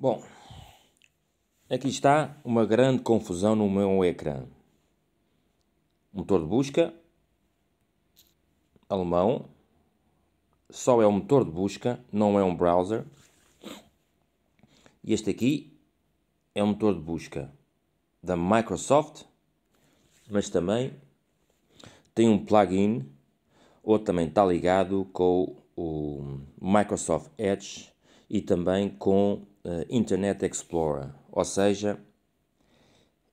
Bom, aqui está uma grande confusão no meu ecrã. Motor de busca alemão, só é um motor de busca, não é um browser. E este aqui é um motor de busca da Microsoft, mas também tem um plugin ou também está ligado com o Microsoft Edge e também com uh, Internet Explorer, ou seja,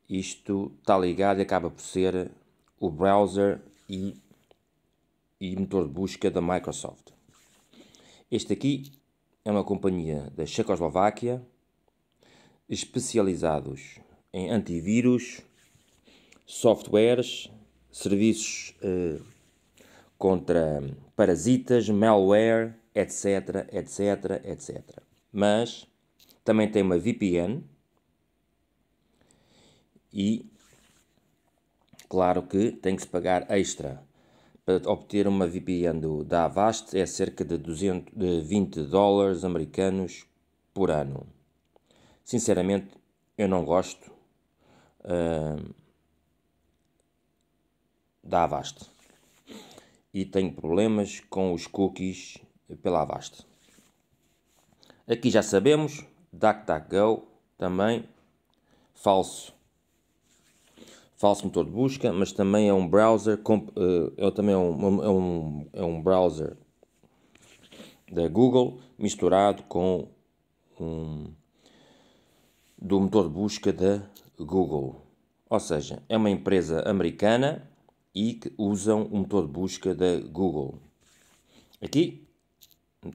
isto está ligado e acaba por ser o browser e, e motor de busca da Microsoft. Este aqui é uma companhia da Checoslováquia, especializados em antivírus, softwares, serviços eh, contra parasitas, malware, etc, etc, etc. Mas também tem uma VPN e claro que tem que se pagar extra. Para obter uma VPN do, da Avast é cerca de, 200, de 20 dólares americanos por ano. Sinceramente, eu não gosto uh, da Avast e tenho problemas com os cookies pela Avast. Aqui já sabemos DuckDuckGo também, falso. Falso motor de busca, mas também é um browser, eh, é, também é um, é um, é um browser da Google misturado com um, do motor de busca da Google. Ou seja, é uma empresa americana e que usam o motor de busca da Google. Aqui,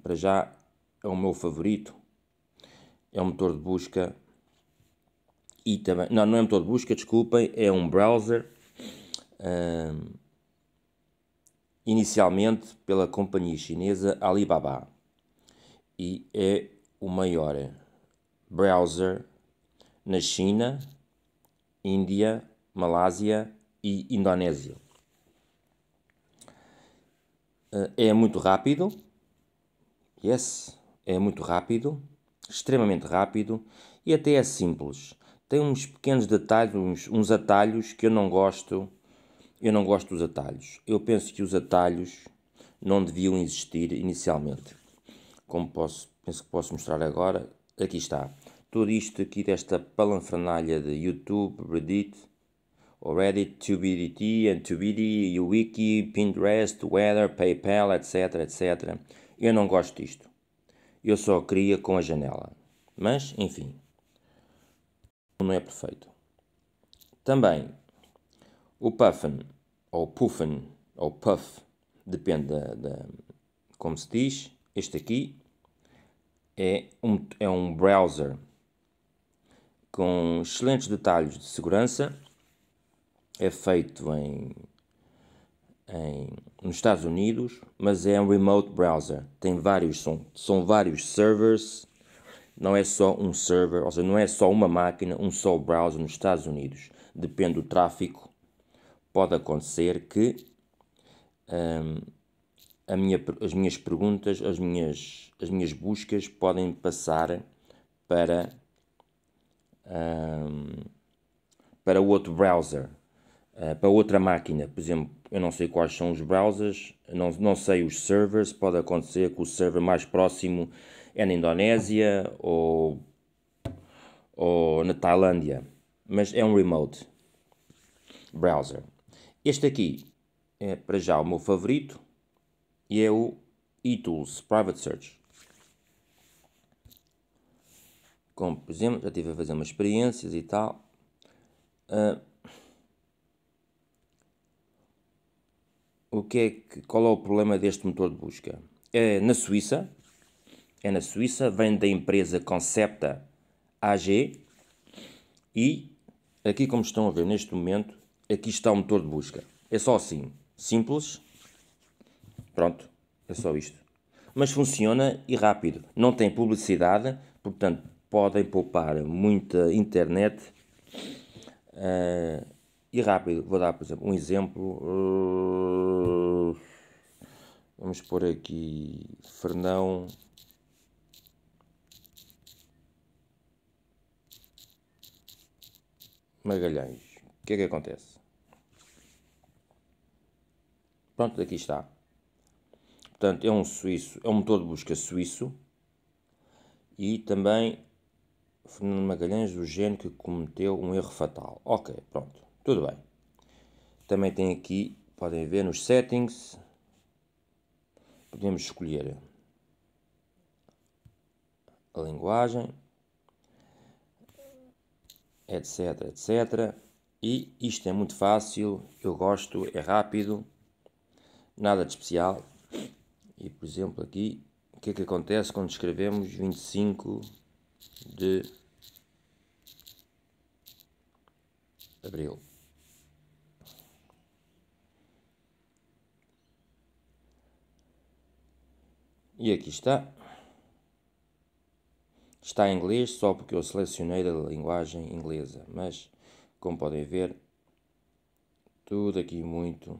para já, é o meu favorito, é um motor de busca e também. Não, não é motor de busca, desculpem, é um browser. Um, inicialmente pela companhia chinesa Alibaba e é o maior browser na China, Índia, Malásia e Indonésia. Ah, é muito rápido. Yes, é muito rápido extremamente rápido e até é simples. Tem uns pequenos detalhes, uns, uns atalhos que eu não gosto. Eu não gosto dos atalhos. Eu penso que os atalhos não deviam existir inicialmente. Como posso, penso que posso mostrar agora, aqui está. Tudo isto aqui desta palanfranalha de YouTube, Reddit, ou Reddit, TubeDT, and TubeD, Wiki, Pinterest, Weather, PayPal, etc, etc. Eu não gosto disto eu só queria com a janela. Mas, enfim, não é perfeito. Também, o puffin, ou puffin, ou puff, depende da, da, como se diz, este aqui é um, é um browser com excelentes detalhes de segurança, é feito em em, nos Estados Unidos, mas é um remote browser. Tem vários, são, são vários servers, não é só um server, ou seja, não é só uma máquina, um só browser nos Estados Unidos. Depende do tráfego. Pode acontecer que hum, a minha, as minhas perguntas, as minhas, as minhas buscas podem passar para, hum, para o outro browser eh, para outra máquina, por exemplo, eu não sei quais são os browsers, não, não sei os servers, pode acontecer que o server mais próximo é na Indonésia ou, ou na Tailândia, mas é um remote browser. Este aqui é para já o meu favorito e é o eTools Private Search. Como por exemplo, já estive a fazer umas experiências e tal. Uh, o que é que, qual é o problema deste motor de busca? É na Suíça, é na Suíça, vem da empresa Concepta AG e aqui como estão a ver neste momento, aqui está o motor de busca. É só assim, simples, pronto, é só isto. Mas funciona e rápido, não tem publicidade, portanto podem poupar muita internet. Uh, e rápido. Vou dar, por exemplo, um exemplo. Eh, vamos pôr aqui Fernão. Magalhães. O que é que acontece? Pronto, aqui está. Portanto, é um suíço, é um motor de busca suíço e também Fernando Magalhães, o gênio que cometeu um erro fatal. Ok, pronto. Tudo bem. Também tem aqui, podem ver nos settings, podemos escolher a linguagem, etc, etc. E isto é muito fácil, eu gosto, é rápido, nada de especial. E por exemplo aqui, o que é que acontece quando escrevemos 25 de abril? E aqui está. Está em inglês só porque eu selecionei a linguagem inglesa, mas como podem ver, tudo aqui muito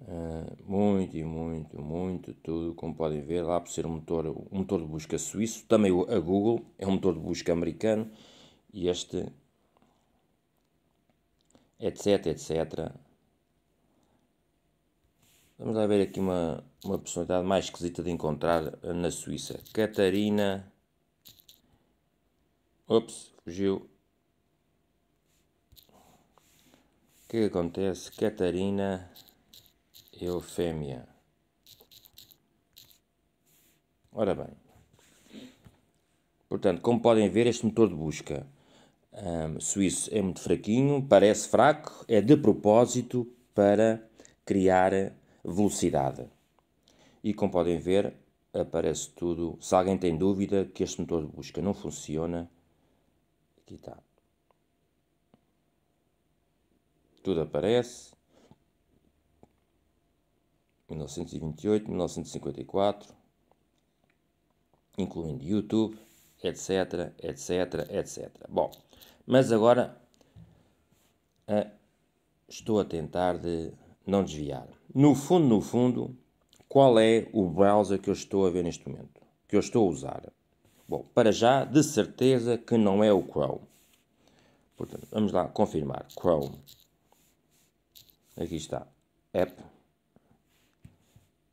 Uh, muito e muito, muito tudo, como podem ver, lá por ser um motor, um motor de busca suíço, também a Google é um motor de busca americano e este etc, etc, Vamos lá ver aqui uma, uma personalidade mais esquisita de encontrar na Suíça. Catarina. Ops, fugiu. O que, é que acontece? Catarina Eufémia. Ora bem. Portanto, como podem ver, este motor de busca um, suíço é muito fraquinho, parece fraco, é de propósito para criar velocidade. E como podem ver, aparece tudo. Se alguém tem dúvida que este motor de busca não funciona, aqui está. Tudo aparece. 1928, 1954, incluindo YouTube, etc, etc, etc. Bom, mas agora eh, estou a tentar de não desviar. No fundo, no fundo, qual é o browser que eu estou a ver neste momento? Que eu estou a usar? Bom, para já, de certeza que não é o Chrome. Portanto, vamos lá confirmar. Chrome. Aqui está. App.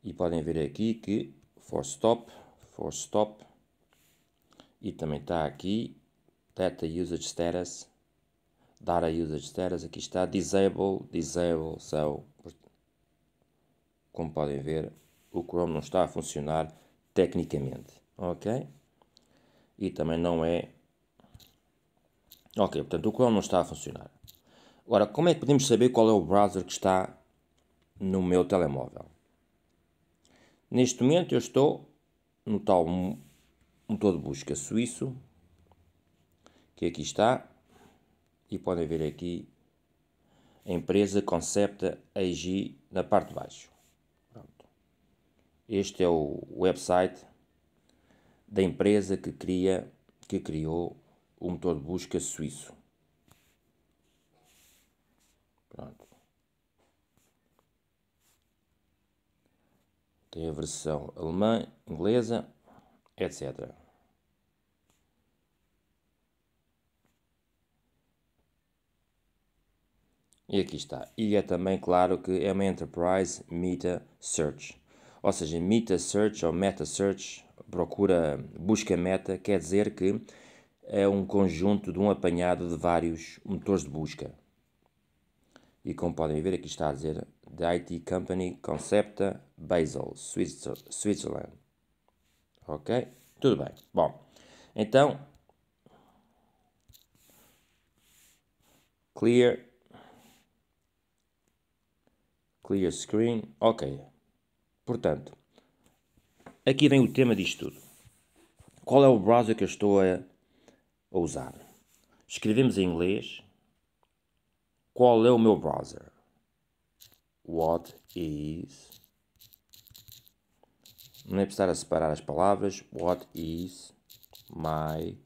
E podem ver aqui que for stop, for stop. E também está aqui data usage status dar a os status, aqui está disable, disable, so, como podem ver, o Chrome não está a funcionar tecnicamente, ok? E também não é, ok, portanto o Chrome não está a funcionar. Agora, como é que podemos saber qual é o browser que está no meu telemóvel? Neste momento eu estou no tal motor de busca suíço, que aqui está, e podem ver aqui a empresa Concepta AG na parte de baixo. Pronto. Este é o website da empresa que, cria, que criou o motor de busca suíço. Pronto. Tem a versão alemã, inglesa, etc. E aqui está. E é também claro que é uma Enterprise Meta Search. Ou seja, Meta Search ou Meta Search, procura, busca meta, quer dizer que é um conjunto de um apanhado de vários motores de busca. E como podem ver, aqui está a dizer The IT Company Concepta Basel, Switzerland. Ok? Tudo bem. Bom, então. Clear Clear screen, ok. Portanto, aqui vem o tema disto tudo. Qual é o browser que eu estou a, a usar? Escrevemos em inglês. Qual é o meu browser? What is. Não é preciso separar as palavras. What is my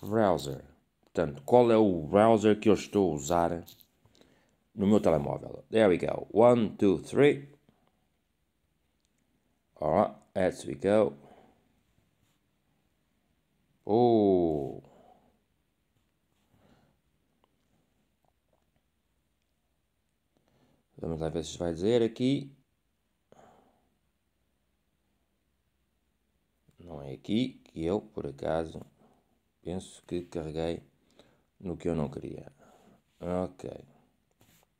browser. Portanto, qual é o browser que eu estou a usar no meu telemóvel? There we go. One, two, three. Alright, as we go. Oh. Vamos lá ver se vai dizer aqui. Não é aqui que eu, por acaso, Penso que carreguei no que eu não queria. Ok.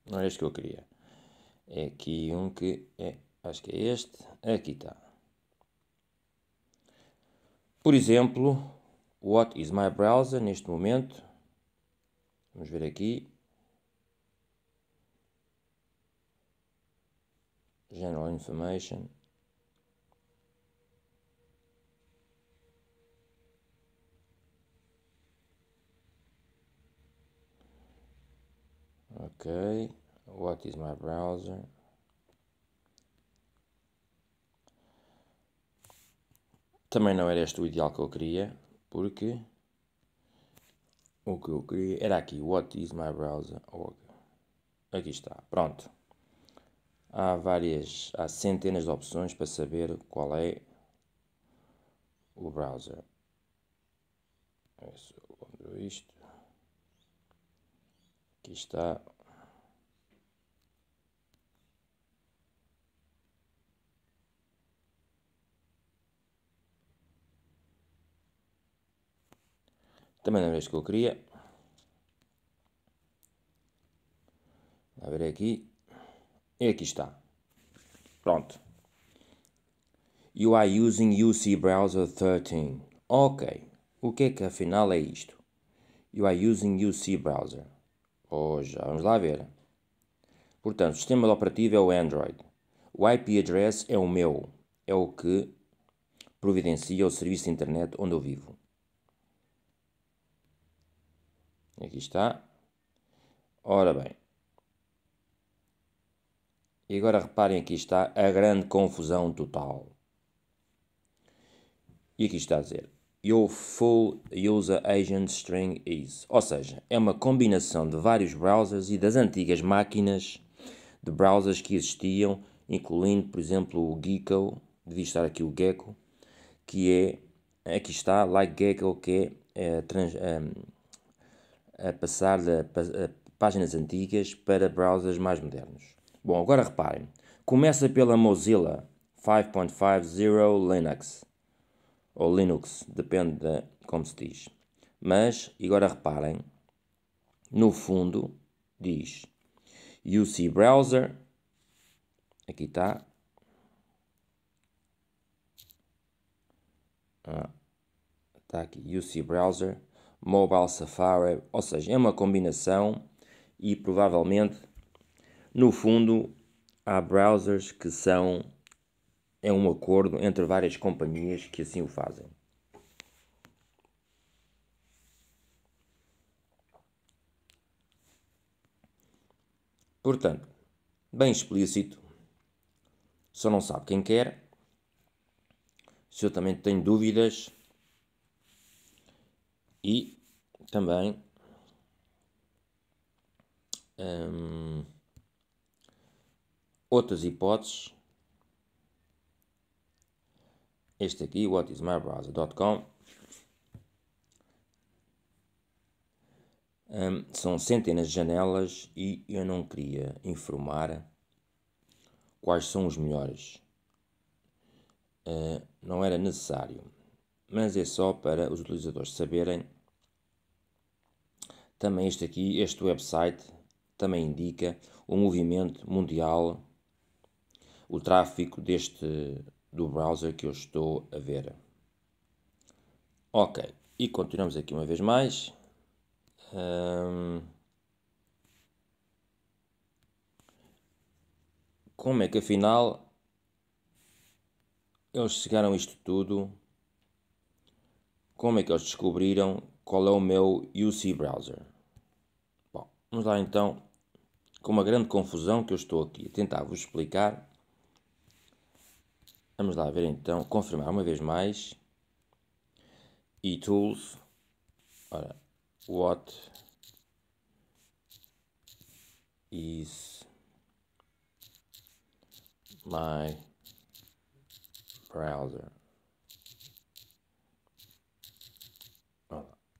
Não é este que eu queria. É aqui um que é. Acho que é este. Aqui está. Por exemplo, what is my browser neste momento? Vamos ver aqui. General information. Ok. What is my browser? Também não era este o ideal que eu queria, porque o que eu queria era aqui. What is my browser? Aqui está. Pronto. Há várias, há centenas de opções para saber qual é o browser. É isto. Aqui está Também não era isto que eu queria. A ver aqui. E aqui está. Pronto. You are using UC Browser 13. Ok. O que é que afinal é isto? You are using UC Browser. Hoje vamos lá ver. Portanto, o sistema operativo é o Android. O IP address é o meu. É o que providencia o serviço de internet onde eu vivo. Aqui está. Ora bem. E agora reparem, aqui está a grande confusão total. E aqui está a dizer: Your full user agent string is. Ou seja, é uma combinação de vários browsers e das antigas máquinas de browsers que existiam, incluindo, por exemplo, o Gecko. Devia estar aqui o Gecko, que é. Aqui está, like Gecko, que é. é trans, eh, a passar de páginas antigas para browsers mais modernos. Bom, agora reparem. Começa pela Mozilla 5.50 Linux, ou Linux, depende de como se diz. Mas, agora reparem, no fundo diz UC Browser, aqui está. Ah, está aqui, UC Browser, Mobile Safari, ou seja, é uma combinação e provavelmente no fundo há browsers que são é um acordo entre várias companhias que assim o fazem. Portanto, bem explícito, só não sabe quem quer. Se eu também tenho dúvidas, e também. Hum, outras hipóteses. Este aqui, whatismybrowser.com. Hum, são centenas de janelas e eu não queria informar quais são os melhores. Uh, não era necessário, mas é só para os utilizadores saberem também este aqui, este website, também indica o movimento mundial, o tráfego deste do browser que eu estou a ver. Ok, e continuamos aqui uma vez mais. Como é que afinal eles chegaram a isto tudo? Como é que eles descobriram qual é o meu UC browser? Bom, vamos lá então com uma grande confusão que eu estou aqui a tentar vos explicar. Vamos lá ver então, confirmar uma vez mais. E tools. Ora, what is my browser?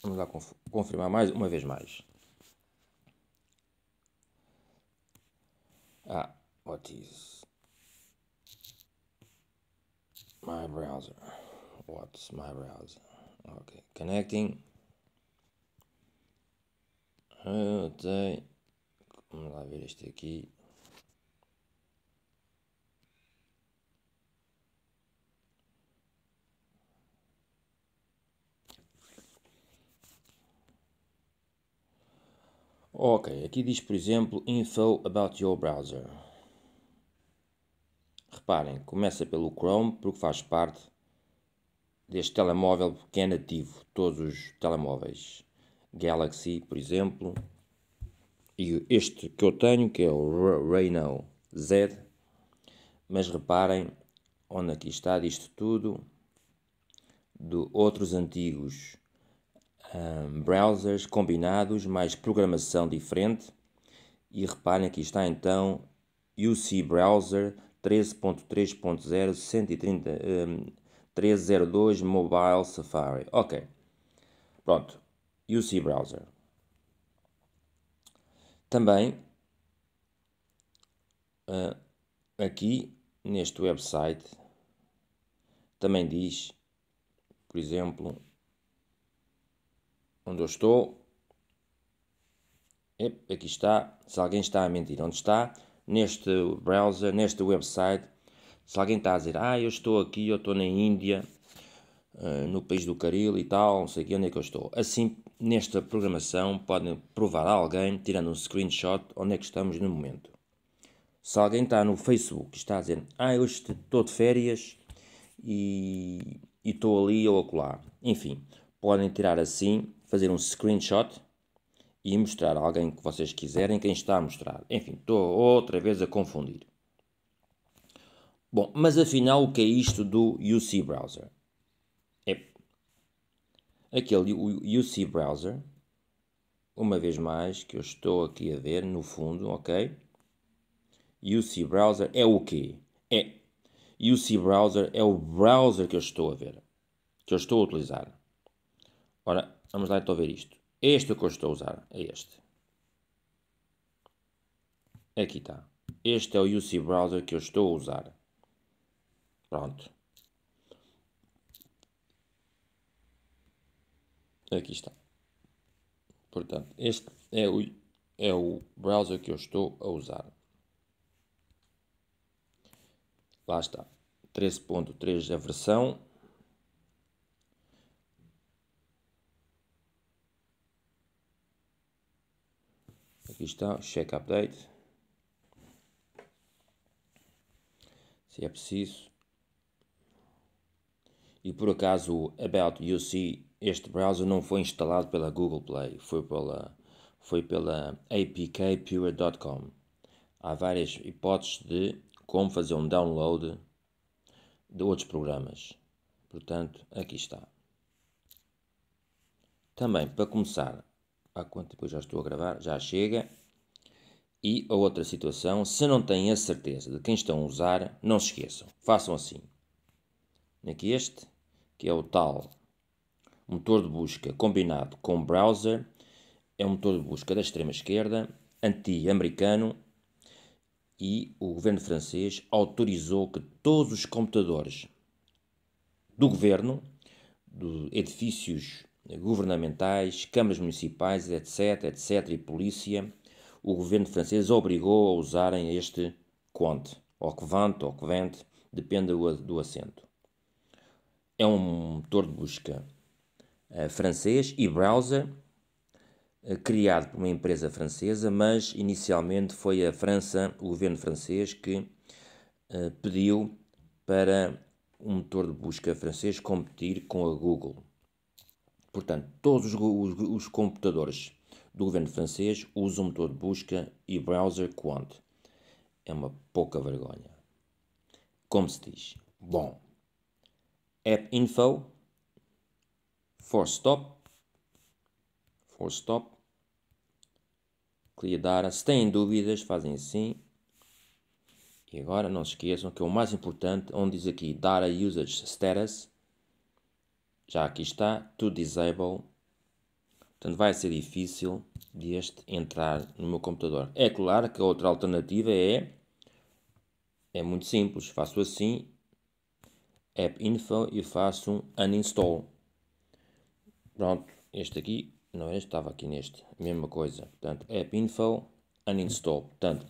Vamos lá confirmar mais uma vez mais. Ah, what is my browser? What's my browser? Okay, connecting. Ah, okay. Vamos lá ver este aqui. Ok, aqui diz, por exemplo, info about your browser. Reparem, começa pelo Chrome porque faz parte deste telemóvel que é nativo, todos os telemóveis. Galaxy, por exemplo, e este que eu tenho, que é o Reno Z. Mas reparem onde aqui está, disto tudo, de outros antigos um, browsers combinados, mais programação diferente. E reparem que está então UC Browser 13.3.0 130 um, Mobile Safari. Ok. Pronto. UC Browser. Também uh, aqui neste website também diz, por exemplo, onde eu estou. aqui está. Se alguém está a mentir, onde está? Neste browser, neste website. Se alguém está a dizer, ah, eu estou aqui, eu estou na Índia, eh, no país do Caril e tal, não sei aqui onde é que eu estou. Assim, nesta programação, podem provar a alguém, tirando um screenshot, onde é que estamos no momento. Se alguém está no Facebook e está a dizer, ah, eu estou de férias e, e estou ali ou acolá. Enfim, podem tirar assim fazer um screenshot e mostrar a alguém que vocês quiserem quem está a mostrar. Enfim, estou outra vez a confundir. Bom, mas afinal o que é isto do UC Browser? É aquele UC Browser, uma vez mais, que eu estou aqui a ver no fundo, ok? UC Browser é o quê? É, UC Browser é o browser que eu estou a ver, que eu estou a utilizar. Ora, Vamos lá então ver isto. este é que eu estou a usar. É este. Aqui está. Este é o UC Browser que eu estou a usar. Pronto. Aqui está. Portanto, este é o, é o browser que eu estou a usar. Lá está. 13.3 a versão. Aqui está, é check update. Se é preciso. E por acaso o About see este browser não foi instalado pela Google Play, foi pela, foi pela apkpure.com. Há várias hipóteses de como fazer um download de outros programas. Portanto, aqui está. Também, para começar, há quanto tempo eu já estou a gravar? Já chega. E a outra situação, se não têm a certeza de quem estão a usar, não se esqueçam. Façam assim. Aqui é é este, que é o tal motor de busca combinado com browser, é um motor de busca da extrema esquerda, anti-americano, e o governo francês autorizou que todos os computadores do governo, de edifícios governamentais, câmaras municipais, etc, etc, e polícia, o governo francês obrigou a usarem este conte, ou quevante, ou quevente, depende do acento. É um motor de busca uh, francês e browser, uh, criado por uma empresa francesa, mas inicialmente foi a França, o governo francês, que uh, pediu para um motor de busca francês competir com a Google. Portanto, todos os, os, os computadores do governo francês usam o motor de busca e browser Quant. É uma pouca vergonha. Como se diz? Bom, app info, for stop, for stop, clear data. Se têm dúvidas, fazem assim. E agora não se esqueçam que é o mais importante, onde diz aqui data usage status, já aqui está, to disable. Portanto, vai ser difícil de este entrar no meu computador. É claro que a outra alternativa é, é muito simples, faço assim, app info e faço um uninstall. Pronto, este aqui, não este, é? estava aqui neste, mesma coisa. Portanto, app info, uninstall. Portanto,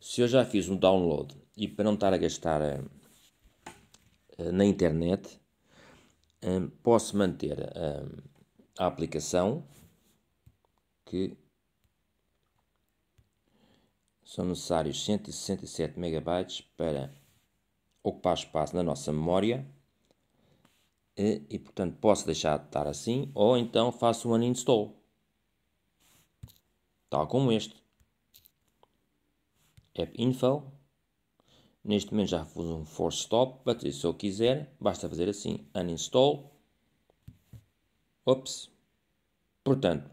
se eu já fiz um download e para não estar a gastar eh, na internet, posso manter a aplicação que são necessários 167 megabytes para ocupar espaço na nossa memória e, e, portanto posso deixar de estar assim ou então faço um uninstall tal como este app info Neste momento já fiz um force stop, mas se eu quiser, basta fazer assim, uninstall. Ops. Portanto,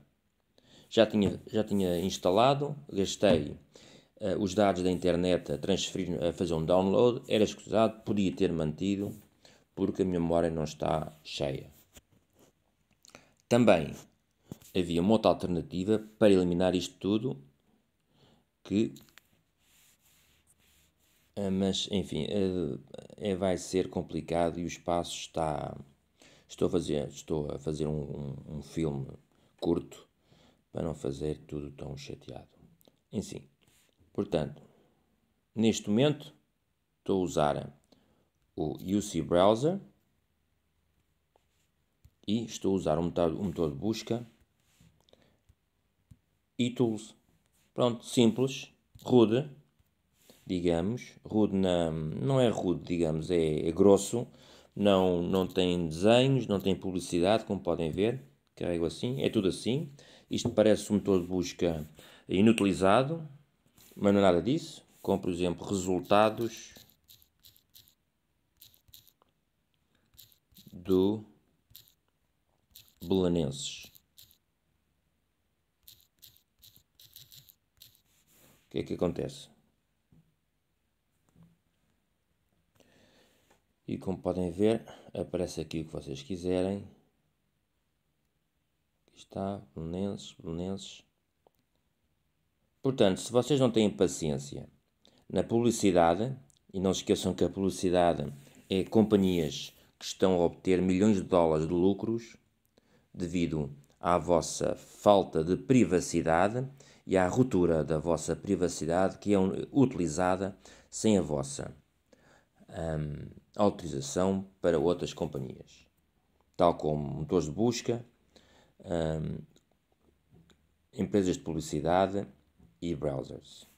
já tinha, já tinha instalado, gastei uh, os dados da internet a transferir, a fazer um download, era escusado, podia ter mantido, porque a minha memória não está cheia. Também havia uma outra alternativa para eliminar isto tudo, que ah, mas enfim, ah, é, vai ser complicado e o espaço está. Estou a fazer, estou a fazer um, um, um filme curto para não fazer tudo tão chateado. enfim Portanto, neste momento estou a usar o UC Browser e estou a usar um motor, um motor de busca e tools. Pronto, simples, rude digamos, rude na, não é rude, digamos, é, é grosso, não, não tem desenhos, não tem publicidade, como podem ver, carrego assim, é tudo assim. Isto parece um motor de busca inutilizado, mas não é nada disso, como por exemplo resultados do Belenenses. O que é que acontece? E como podem ver, aparece aqui o que vocês quiserem. Aqui está, Belenenses, Belenenses. Portanto, se vocês não têm paciência na publicidade, e não se esqueçam que a publicidade é companhias que estão a obter milhões de dólares de lucros devido à vossa falta de privacidade e à ruptura da vossa privacidade que é utilizada sem a vossa um, autorização para outras companhias, tal como motores de busca, um, empresas de publicidade e browsers.